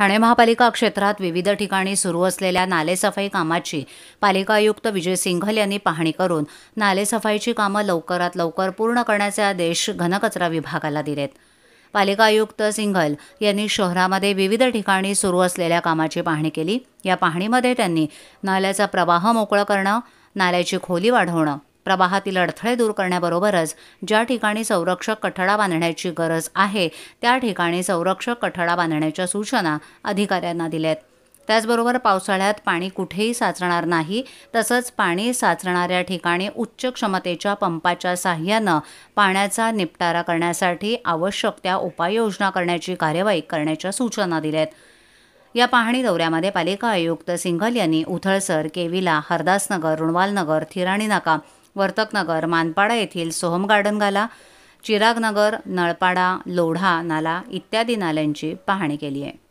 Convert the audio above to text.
ठाणे महापालिका क्षेत्रात विविध ठिकाणी सुरू असलेल्या नालेसफाई कामाची पालिका आयुक्त विजय सिंघल यांनी पाहणी करून नालेसफाईची कामं लवकरात लवकर पूर्ण करण्याचे आदेश घनकचरा विभागाला दिलेत पालिका आयुक्त सिंघल यांनी शहरामध्ये विविध ठिकाणी सुरू असलेल्या कामाची पाहणी केली या पाहणीमध्ये त्यांनी नाल्याचा प्रवाह मोकळं करणं नाल्याची खोली वाढवणं प्रवाहातील अडथळे दूर करण्याबरोबरच ज्या ठिकाणी संरक्षक कठडा बांधण्याची गरज आहे त्या ठिकाणी संरक्षक कठडा बांधण्याच्या सूचना अधिकाऱ्यांना दिल्या आहेत त्याचबरोबर पावसाळ्यात पाणी कुठेही साचणार नाही तसंच पाणी साचणाऱ्या ठिकाणी उच्च क्षमतेच्या पंपाच्या साह्यानं पाण्याचा निपटारा करण्यासाठी आवश्यक त्या उपाययोजना करण्याची कार्यवाही करण्याच्या सूचना दिल्या आहेत या पाहणी दौऱ्यामध्ये पालिका आयुक्त सिंघल यांनी उथळसर केविला हरदासनगर रुणवालनगर थिराणी नाका वर्तकनगर मानपाडा येथील सोहम गार्डन गाला चिरागनगर नळपाडा लोढा नाला इत्यादी नाल्यांची पाहणी केली आहे